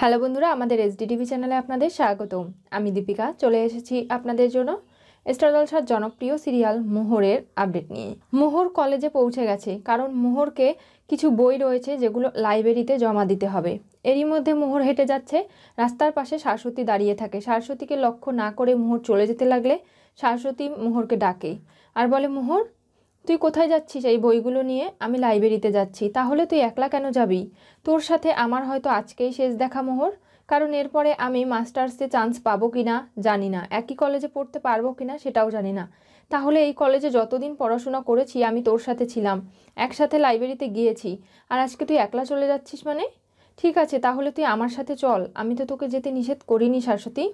Hello বন্ধুরা আমাদের SD TV চ্যানেলে আপনাদের স্বাগতম আমি দীপিকা চলে এসেছি আপনাদের জন্য স্টার জনপ্রিয় সিরিয়াল মোহরের আপডেট নিয়ে মোহর কলেজে পৌঁছে গেছে কারণ মোহরকে কিছু বই রয়েছে যেগুলো লাইব্রেরিতে জমা দিতে হবে এরই মধ্যে মোহর হেঁটে যাচ্ছে রাস্তার পাশে সারস্বতী দাঁড়িয়ে থাকে সারস্বতীকে লক্ষ্য না করে মোহর চলে যেতে লাগলে সারস্বতী মোহরকে ডাকে আর বলে মোহর তুই কোথায় যাচ্ছিস এই বইগুলো নিয়ে আমি লাইব্রেরিতে যাচ্ছি তাহলে তুই একলা কেন যাবি তোর সাথে আমার হয়তো আজকেই শেষ দেখা মোহর কারণ এরপরে আমি মাস্টার্সে চান্স পাবো কি না জানি না একই কলেজে পড়তে পারবো কি না সেটাও জানি না তাহলে এই কলেজে যতদিন পড়াশোনা করেছি আমি তোর সাথে ছিলাম একসাথে লাইব্রেরিতে গিয়েছি আর আজকে তুই একলা চলে যাচ্ছিস মানে ঠিক আছে তাহলে তুই আমার সাথে চল আমি তো তোকে যেতে নিষেধ করিনি শাশ্বতী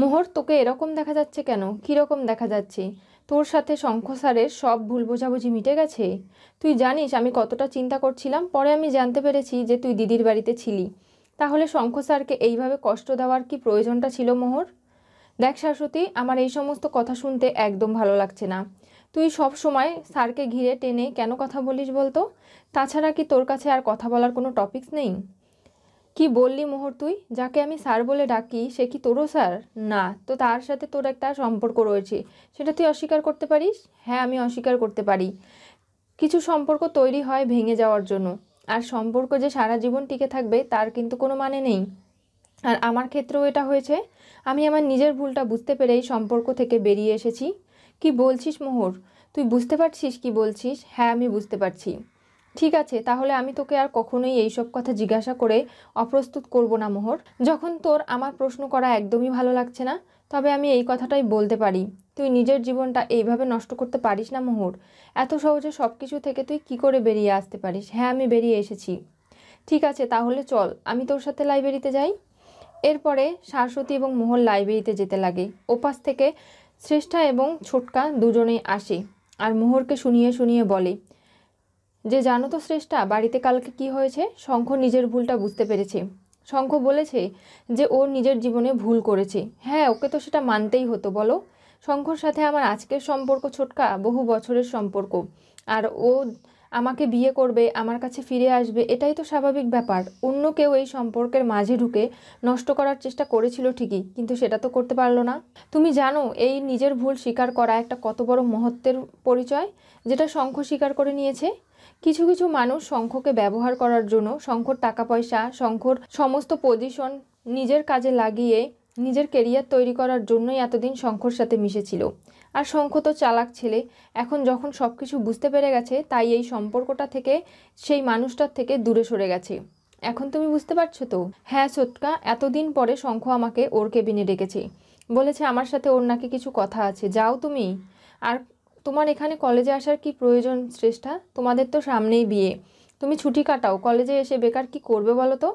মোহর তোকে এরকম দেখা যাচ্ছে কেন কীরকম দেখা যাচ্ছে তোর সাথে শঙ্খ স্যারের সব ভুল বোঝাবুঝি মিটে গেছে তুই জানিস আমি কতটা চিন্তা করছিলাম পরে আমি জানতে পেরেছি যে তুই দিদির বাড়িতে ছিলি তাহলে শঙ্খ স্যারকে এইভাবে কষ্ট দেওয়ার কি প্রয়োজনটা ছিল মোহর দেখ শাশ্বতী আমার এই সমস্ত কথা শুনতে একদম ভালো লাগছে না তুই সব সময় স্যারকে ঘিরে টেনে কেন কথা বলিস বলতো তাছাড়া কি তোর কাছে আর কথা বলার কোনো টপিক্স নেই কি বললি মোহর তুই যাকে আমি স্যার বলে ডাকি সে কি তোরও স্যার না তো তার সাথে তোর একটা সম্পর্ক রয়েছে সেটা তুই অস্বীকার করতে পারিস হ্যাঁ আমি অস্বীকার করতে পারি কিছু সম্পর্ক তৈরি হয় ভেঙে যাওয়ার জন্য আর সম্পর্ক যে সারা জীবন টিকে থাকবে তার কিন্তু কোনো মানে নেই আর আমার ক্ষেত্রেও এটা হয়েছে আমি আমার নিজের ভুলটা বুঝতে পেরেই সম্পর্ক থেকে বেরিয়ে এসেছি কি বলছিস মোহর তুই বুঝতে পারছিস কি বলছিস হ্যাঁ আমি বুঝতে পারছি ঠিক আছে তাহলে আমি তোকে আর কখনোই এইসব কথা জিজ্ঞাসা করে অপ্রস্তুত করব না মোহর যখন তোর আমার প্রশ্ন করা একদমই ভালো লাগছে না তবে আমি এই কথাটাই বলতে পারি তুই নিজের জীবনটা এইভাবে নষ্ট করতে পারিস না মোহর এত সহজে সব কিছু থেকে তুই কি করে বেরিয়ে আসতে পারিস হ্যাঁ আমি বেরিয়ে এসেছি ঠিক আছে তাহলে চল আমি তোর সাথে লাইব্রেরিতে যাই এরপরে সারস্বতী এবং মোহর লাইব্রেরিতে যেতে লাগে ওপাশ থেকে শ্রেষ্ঠা এবং ছোটকা দুজনেই আসে আর মোহরকে শুনিয়ে শুনিয়ে বলে যে জানো তো শ্রেষ্ঠা বাড়িতে কালকে কি হয়েছে শঙ্খ নিজের ভুলটা বুঝতে পেরেছে শঙ্খ বলেছে যে ও নিজের জীবনে ভুল করেছে হ্যাঁ ওকে তো সেটা মানতেই হতো বলো শঙ্খর সাথে আমার আজকের সম্পর্ক ছোটকা বহু বছরের সম্পর্ক আর ও আমাকে বিয়ে করবে আমার কাছে ফিরে আসবে এটাই তো স্বাভাবিক ব্যাপার অন্য কেউ এই সম্পর্কের মাঝে ঢুকে নষ্ট করার চেষ্টা করেছিল ঠিকই কিন্তু সেটা তো করতে পারলো না তুমি জানো এই নিজের ভুল স্বীকার করা একটা কত বড় মহত্বের পরিচয় যেটা শঙ্খ স্বীকার করে নিয়েছে কিছু কিছু মানুষ শঙ্খকে ব্যবহার করার জন্য শঙ্খর টাকা পয়সা শঙ্খর সমস্ত পজিশন নিজের কাজে লাগিয়ে নিজের কেরিয়ার তৈরি করার জন্যই এতদিন শঙ্খর সাথে মিশেছিল আর শঙ্খ তো চালাক ছেলে এখন যখন সব কিছু বুঝতে পেরে গেছে তাই এই সম্পর্কটা থেকে সেই মানুষটার থেকে দূরে সরে গেছে এখন তুমি বুঝতে পারছো তো হ্যাঁ সোটকা এতদিন পরে শঙ্খ আমাকে ওর কেবিনে ডেকেছে বলেছে আমার সাথে ওর নাকি কিছু কথা আছে যাও তুমি আর তোমার এখানে কলেজে আসার কি প্রয়োজন শ্রেষ্ঠা তোমাদের তো সামনেই বিয়ে তুমি ছুটি কাটাও কলেজে এসে বেকার কি করবে বলো তো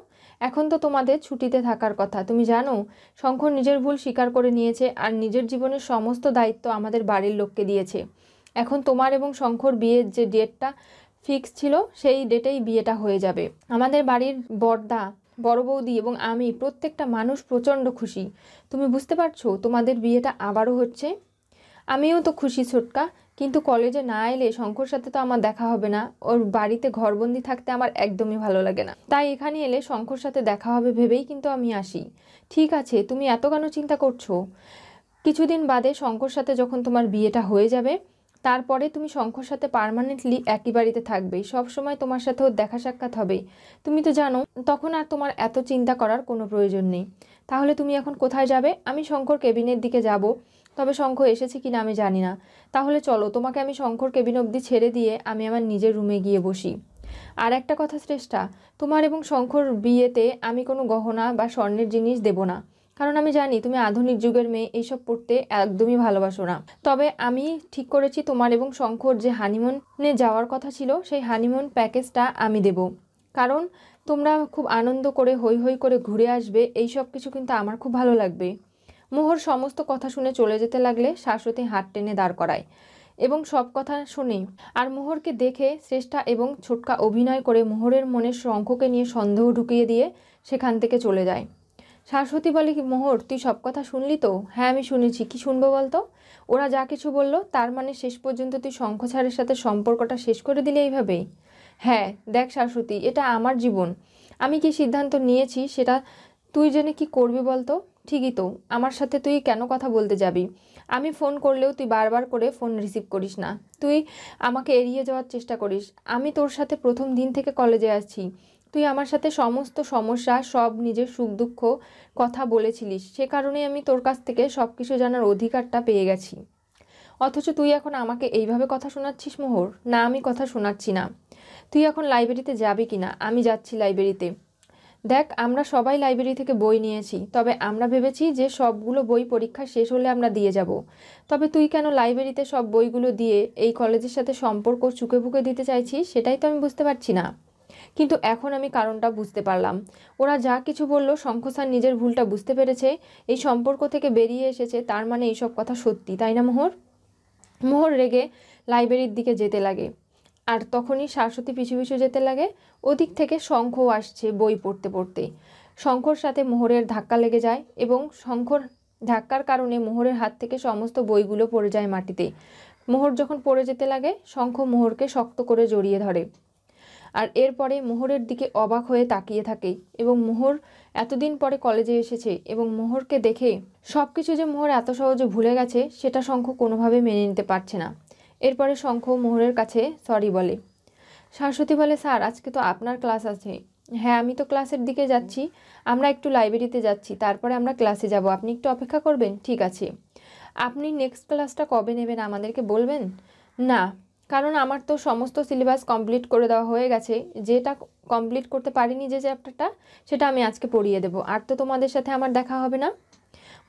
এখন তো তোমাদের ছুটিতে থাকার কথা তুমি জানো শঙ্খ নিজের ভুল স্বীকার করে নিয়েছে আর নিজের জীবনের সমস্ত দায়িত্ব আমাদের বাড়ির লোককে দিয়েছে এখন তোমার এবং শঙ্খর বিয়ের যে ডেটটা ফিক্স ছিল সেই ডেটেই বিয়েটা হয়ে যাবে আমাদের বাড়ির বর্দা বড় বৌদি এবং আমি প্রত্যেকটা মানুষ প্রচণ্ড খুশি তুমি বুঝতে পারছো তোমাদের বিয়েটা আবারও হচ্ছে আমিও তো খুশি ছোটকা কিন্তু কলেজে না এলে শঙ্কর সাথে তো আমার দেখা হবে না ওর বাড়িতে ঘরবন্দি থাকতে আমার একদমই ভালো লাগে না তাই এখানে এলে শঙ্কর সাথে দেখা হবে ভেবেই কিন্তু আমি আসি ঠিক আছে তুমি এত কেন চিন্তা করছো কিছুদিন বাদে শঙ্কর সাথে যখন তোমার বিয়েটা হয়ে যাবে তারপরে তুমি শঙ্কর সাথে পারমানেন্টলি একই বাড়িতে থাকবে সব সময় তোমার সাথে ওর দেখা সাক্ষাৎ হবে তুমি তো জানো তখন আর তোমার এত চিন্তা করার কোনো প্রয়োজন নেই তাহলে তুমি এখন কোথায় যাবে আমি শঙ্কর কেবিনের দিকে যাব তবে শঙ্খ এসেছে কিনা আমি জানি না তাহলে চলো তোমাকে আমি শঙ্খর কেবিন অবধি ছেড়ে দিয়ে আমি আমার নিজের রুমে গিয়ে বসি আর একটা কথা শ্রেষ্ঠা তোমার এবং শঙ্খর বিয়েতে আমি কোনো গহনা বা স্বর্ণের জিনিস দেব না কারণ আমি জানি তুমি আধুনিক যুগের মেয়ে এইসব পড়তে একদমই ভালোবাসো না তবে আমি ঠিক করেছি তোমার এবং শঙ্কর যে হানিমুনে যাওয়ার কথা ছিল সেই হানিমুন প্যাকেজটা আমি দেব কারণ তোমরা খুব আনন্দ করে হৈ হৈ করে ঘুরে আসবে এই সব কিছু কিন্তু আমার খুব ভালো লাগবে মোহর সমস্ত কথা শুনে চলে যেতে লাগলে শাশ্বতী হাত টেনে দাঁড় করায় এবং সব কথা শুনে আর মোহরকে দেখে শ্রেষ্ঠা এবং ছোটকা অভিনয় করে মোহরের মনে শঙ্খকে নিয়ে সন্দেহ ঢুকিয়ে দিয়ে সেখান থেকে চলে যায় শাশ্বতী বলে কি মোহর তুই সব কথা শুনলি তো হ্যাঁ আমি শুনেছি কি শুনবো বলতো ওরা যা কিছু বলল তার মানে শেষ পর্যন্ত তুই শঙ্খ ছাড়ের সাথে সম্পর্কটা শেষ করে দিলি এইভাবেই হ্যাঁ দেখ শাশ্বতী এটা আমার জীবন আমি কি সিদ্ধান্ত নিয়েছি সেটা তুই জেনে কি করবি বলতো ঠিকই তো আমার সাথে তুই কেন কথা বলতে যাবি আমি ফোন করলেও তুই বারবার করে ফোন রিসিভ করিস না তুই আমাকে এড়িয়ে যাওয়ার চেষ্টা করিস আমি তোর সাথে প্রথম দিন থেকে কলেজে আছি তুই আমার সাথে সমস্ত সমস্যা সব নিজের সুখ দুঃখ কথা বলেছিলিস সে কারণে আমি তোর কাছ থেকে সব কিছু জানার অধিকারটা পেয়ে গেছি অথচ তুই এখন আমাকে এইভাবে কথা শোনাচ্ছিস মোহর না আমি কথা শোনাচ্ছি না তুই এখন লাইব্রেরিতে যাবি কি না আমি যাচ্ছি লাইব্রেরিতে দেখ আমরা সবাই লাইব্রেরি থেকে বই নিয়েছি তবে আমরা ভেবেছি যে সবগুলো বই পরীক্ষা শেষ হলে আমরা দিয়ে যাব তবে তুই কেন লাইব্রেরিতে সব বইগুলো দিয়ে এই কলেজের সাথে সম্পর্ক চুকে বুকে দিতে চাইছি সেটাই তো আমি বুঝতে পারছি না কিন্তু এখন আমি কারণটা বুঝতে পারলাম ওরা যা কিছু বলল শঙ্খসার নিজের ভুলটা বুঝতে পেরেছে এই সম্পর্ক থেকে বেরিয়ে এসেছে তার মানে এইসব কথা সত্যি তাই না মোহর মোহর রেগে লাইব্রেরির দিকে যেতে লাগে আর তখনই শাশ্বতী পিছু পিছু যেতে লাগে ওদিক থেকে শঙ্খও আসছে বই পড়তে পড়তে শঙ্খর সাথে মোহরের ধাক্কা লেগে যায় এবং শঙ্খর ধাক্কার কারণে মোহরের হাত থেকে সমস্ত বইগুলো পড়ে যায় মাটিতে মোহর যখন পড়ে যেতে লাগে শঙ্খ মোহরকে শক্ত করে জড়িয়ে ধরে আর এরপরে মোহরের দিকে অবাক হয়ে তাকিয়ে থাকে এবং মোহর এতদিন পরে কলেজে এসেছে এবং মোহরকে দেখে সব কিছু যে মোহর এত সহজে ভুলে গেছে সেটা শঙ্খ কোনোভাবে মেনে নিতে পারছে না এরপরে শঙ্খ মোহরের কাছে সরি বলে শাশ্বতী বলে স্যার আজকে তো আপনার ক্লাস আছে হ্যাঁ আমি তো ক্লাসের দিকে যাচ্ছি আমরা একটু লাইব্রেরিতে যাচ্ছি তারপরে আমরা ক্লাসে যাব আপনি একটু অপেক্ষা করবেন ঠিক আছে আপনি নেক্সট ক্লাসটা কবে নেবেন আমাদেরকে বলবেন না কারণ আমার তো সমস্ত সিলেবাস কমপ্লিট করে দেওয়া হয়ে গেছে যেটা কমপ্লিট করতে পারিনি যে চ্যাপ্টারটা সেটা আমি আজকে পড়িয়ে দেবো আর তো তোমাদের সাথে আমার দেখা হবে না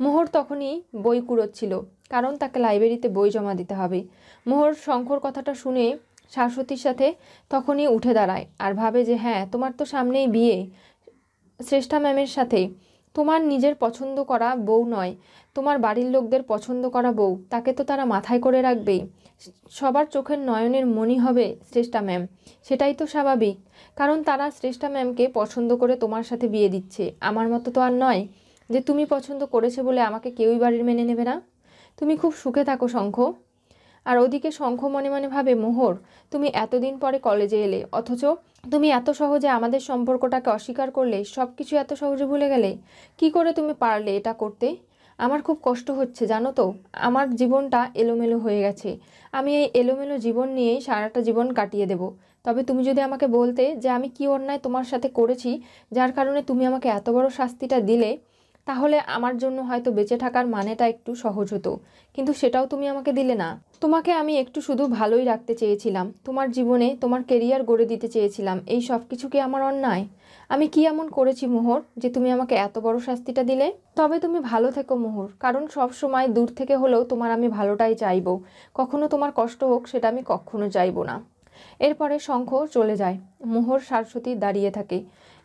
মোহর তখনই বই কুড়োচ্ছিল কারণ তাকে লাইব্রেরিতে বই জমা দিতে হবে মোহর শঙ্কর কথাটা শুনে শাশ্বতীর সাথে তখনই উঠে দাঁড়ায় আর ভাবে যে হ্যাঁ তোমার তো সামনেই বিয়ে শ্রেষ্ঠা ম্যামের সাথে তোমার নিজের পছন্দ করা বউ নয় তোমার বাড়ির লোকদের পছন্দ করা বউ তাকে তো তারা মাথায় করে রাখবেই সবার চোখের নয়নের মনি হবে শ্রেষ্ঠা ম্যাম সেটাই তো স্বাভাবিক কারণ তারা শ্রেষ্ঠা ম্যামকে পছন্দ করে তোমার সাথে বিয়ে দিচ্ছে আমার মতো তো আর নয় যে তুমি পছন্দ করেছে বলে আমাকে কেউই বাড়ির মেনে নেবে না তুমি খুব সুখে থাকো শঙ্খ আর ওদিকে শঙ্খ মনে মনে ভাবে মোহর তুমি এতদিন পরে কলেজে এলে অথচ তুমি এত সহজে আমাদের সম্পর্কটাকে অস্বীকার করলে সব কিছু এত সহজে ভুলে গেলে কি করে তুমি পারলে এটা করতে আমার খুব কষ্ট হচ্ছে জানো তো আমার জীবনটা এলোমেলো হয়ে গেছে আমি এই এলোমেলো জীবন নিয়েই সারাটা জীবন কাটিয়ে দেব তবে তুমি যদি আমাকে বলতে যে আমি কি অন্যায় তোমার সাথে করেছি যার কারণে তুমি আমাকে এত বড় শাস্তিটা দিলে তাহলে আমার জন্য হয়তো বেঁচে থাকার মানেটা একটু সহজ হতো কিন্তু সেটাও তুমি আমাকে দিলে না তোমাকে আমি একটু শুধু ভালোই রাখতে চেয়েছিলাম তোমার জীবনে তোমার কেরিয়ার গড়ে দিতে চেয়েছিলাম এই সব কিছু কি আমার অন্যায় আমি কি এমন করেছি মোহর যে তুমি আমাকে এত বড় শাস্তিটা দিলে তবে তুমি ভালো থেকো মোহর কারণ সব সময় দূর থেকে হলেও তোমার আমি ভালোটাই চাইব কখনো তোমার কষ্ট হোক সেটা আমি কখনো চাইব না এরপরে শঙ্খ চলে যায় মোহর সারস্বতী দাঁড়িয়ে থাকে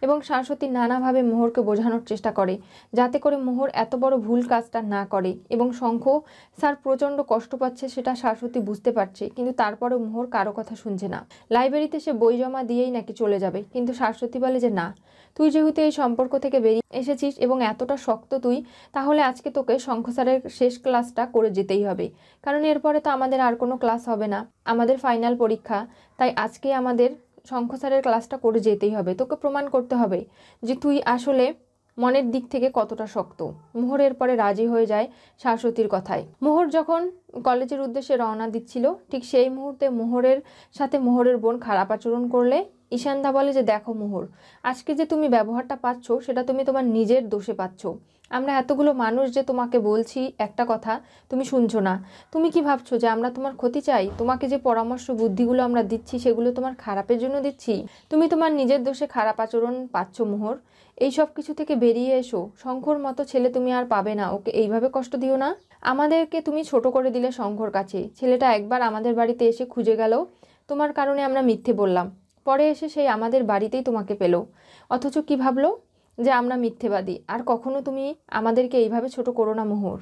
এবং শাশ্বতী নানাভাবে মোহরকে বোঝানোর চেষ্টা করে যাতে করে মোহর এত বড় ভুল কাজটা না করে এবং শঙ্খ স্যার প্রচণ্ড কষ্ট পাচ্ছে সেটা শাশ্বতী বুঝতে পারছে কিন্তু তারপরেও মোহর কারো কথা শুনছে না লাইব্রেরিতে সে বই জমা দিয়েই নাকি চলে যাবে কিন্তু শাশ্বতী বলে যে না তুই যেহেতু এই সম্পর্ক থেকে বেরিয়ে এসেছিস এবং এতটা শক্ত তুই তাহলে আজকে তোকে শঙ্খ স্যারের শেষ ক্লাসটা করে যেতেই হবে কারণ এরপরে তো আমাদের আর কোনো ক্লাস হবে না আমাদের ফাইনাল পরীক্ষা তাই আজকে আমাদের শঙ্খ স্যারের ক্লাসটা করে যেতেই হবে তোকে প্রমাণ করতে হবে যে তুই আসলে মনের দিক থেকে কতটা শক্ত মোহরের পরে রাজি হয়ে যায় শাশ্বতীর কথায় মোহর যখন কলেজের উদ্দেশ্যে রওনা দিচ্ছিল ঠিক সেই মুহূর্তে মোহরের সাথে মোহরের বোন খারাপ আচরণ করলে ঈশান্দা বলে যে দেখো মোহর আজকে যে তুমি ব্যবহারটা পাচ্ছ সেটা তুমি তোমার নিজের দোষে পাচ্ছ আমরা এতগুলো মানুষ যে তোমাকে বলছি একটা কথা তুমি শুনছো না তুমি কি ভাবছো যে আমরা তোমার ক্ষতি চাই তোমাকে যে পরামর্শ বুদ্ধিগুলো আমরা দিচ্ছি সেগুলো তোমার খারাপের জন্য দিচ্ছি তুমি তোমার নিজের দোষে খারাপ আচরণ পাচ্ছ মোহর এই সব কিছু থেকে বেরিয়ে এসো শঙ্কর মতো ছেলে তুমি আর পাবে না ওকে এইভাবে কষ্ট দিও না আমাদেরকে তুমি ছোট করে দিলে শঙ্কর কাছে ছেলেটা একবার আমাদের বাড়িতে এসে খুঁজে গেল তোমার কারণে আমরা মিথ্যে বললাম পরে এসে সেই আমাদের বাড়িতেই তোমাকে পেল অথচ কি ভাবলো যে আমরা মিথ্যেবাদী আর কখনো তুমি আমাদেরকে এইভাবে ছোট করো না মোহর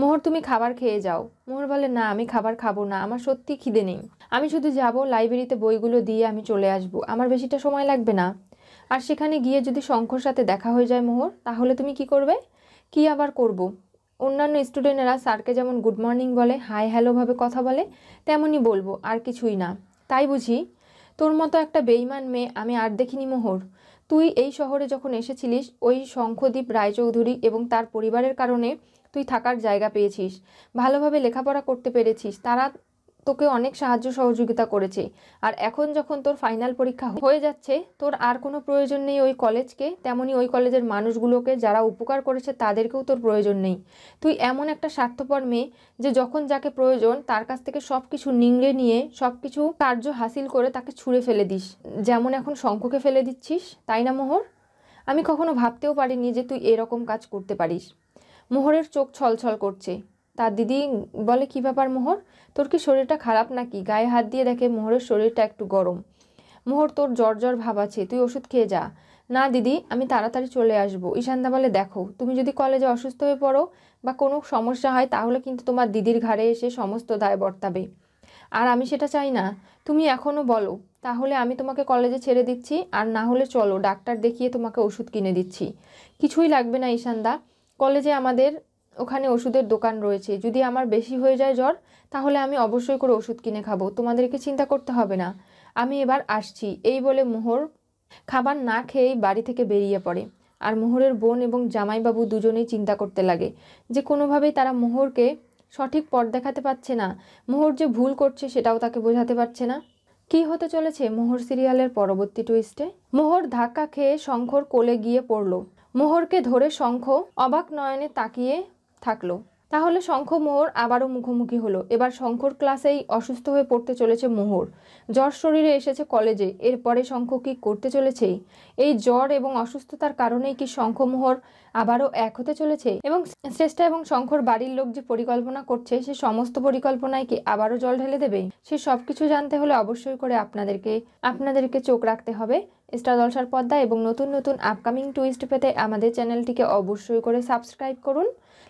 মোহর তুমি খাবার খেয়ে যাও মোহর বলে না আমি খাবার খাবো না আমার সত্যি খিদে নেই আমি শুধু যাব লাইব্রেরিতে বইগুলো দিয়ে আমি চলে আসব আমার বেশিটা সময় লাগবে না আর সেখানে গিয়ে যদি শঙ্কর সাথে দেখা হয়ে যায় মোহর তাহলে তুমি কি করবে কি আবার করব। অন্যান্য স্টুডেন্টেরা স্যারকে যেমন গুড মর্নিং বলে হাই হ্যালোভাবে কথা বলে তেমনই বলবো আর কিছুই না তাই বুঝি তোর মতো একটা বেইমান মেয়ে আমি আর দেখিনি মোহর তুই এই শহরে যখন এসেছিলিস ওই শঙ্খদীপ রায়চৌধুরী এবং তার পরিবারের কারণে তুই থাকার জায়গা পেয়েছিস ভালোভাবে লেখাপড়া করতে পেরেছিস তারা তোকে অনেক সাহায্য সহযোগিতা করেছে আর এখন যখন তোর ফাইনাল পরীক্ষা হয়ে যাচ্ছে তোর আর কোনো প্রয়োজন নেই ওই কলেজকে তেমনই ওই কলেজের মানুষগুলোকে যারা উপকার করেছে তাদেরকেও তোর প্রয়োজন নেই তুই এমন একটা স্বার্থপর মেয়ে যে যখন যাকে প্রয়োজন তার কাছ থেকে সব কিছু নিংড়ে নিয়ে সব কিছু কার্য হাসিল করে তাকে ছুঁড়ে ফেলে দিস যেমন এখন শঙ্খকে ফেলে দিচ্ছিস তাই না মোহর আমি কখনো ভাবতেও পারিনি যে তুই এরকম কাজ করতে পারিস মোহরের চোখ ছলছল করছে তার দিদি বলে কী ব্যাপার মোহর তোর কি শরীরটা খারাপ নাকি গায়ে হাত দিয়ে দেখে মোহরের শরীরটা একটু গরম মোহর তোর জ্বর জ্বর ভাব আছে তুই ওষুধ খেয়ে যা না দিদি আমি তাড়াতাড়ি চলে আসব ঈশান্দা বলে দেখো তুমি যদি কলেজে অসুস্থ হয়ে পড়ো বা কোনো সমস্যা হয় তাহলে কিন্তু তোমার দিদির ঘাড়ে এসে সমস্ত দায় বর্তাবে আর আমি সেটা চাই না তুমি এখনও বলো তাহলে আমি তোমাকে কলেজে ছেড়ে দিচ্ছি আর না হলে চলো ডাক্তার দেখিয়ে তোমাকে ওষুধ কিনে দিচ্ছি কিছুই লাগবে না ঈশান্দা কলেজে আমাদের ওখানে ওষুধের দোকান রয়েছে যদি আমার বেশি হয়ে যায় জ্বর তাহলে আমি অবশ্যই করে ওষুধ কিনে খাবো তোমাদেরকে চিন্তা করতে হবে না আমি এবার আসছি এই বলে মোহর খাবার না খেয়েই বাড়ি থেকে বেরিয়ে পড়ে আর মোহরের বোন এবং জামাইবাবু দুজনেই চিন্তা করতে লাগে যে কোনোভাবেই তারা মোহরকে সঠিক পথ দেখাতে পারছে না মোহর যে ভুল করছে সেটাও তাকে বোঝাতে পারছে না কি হতে চলেছে মোহর সিরিয়ালের পরবর্তী টুইস্টে মোহর ধাক্কা খেয়ে শঙ্খর কোলে গিয়ে পড়ল মোহরকে ধরে শঙ্খ অবাক নয়নে তাকিয়ে থাকলো তাহলে শঙ্খ মোহর আবারও মুখোমুখি হলো এবার শঙ্খর ক্লাসেই অসুস্থ হয়ে পড়তে চলেছে মোহর জ্বর শরীরে এসেছে কলেজে এরপরে শঙ্খ কি করতে চলেছে এই জ্বর এবং অসুস্থতার কারণেই কি শঙ্খ মোহর আবারও এক হতে চলেছে এবং শ্রেষ্ঠা এবং শঙ্খর বাড়ির লোক যে পরিকল্পনা করছে সে সমস্ত পরিকল্পনায় কি আবারও জল ঢেলে দেবে সে সব কিছু জানতে হলে অবশ্যই করে আপনাদেরকে আপনাদেরকে চোখ রাখতে হবে স্টার দলসার পদ্মা এবং নতুন নতুন আপকামিং টুইস্ট পেতে আমাদের চ্যানেলটিকে অবশ্যই করে সাবস্ক্রাইব করুন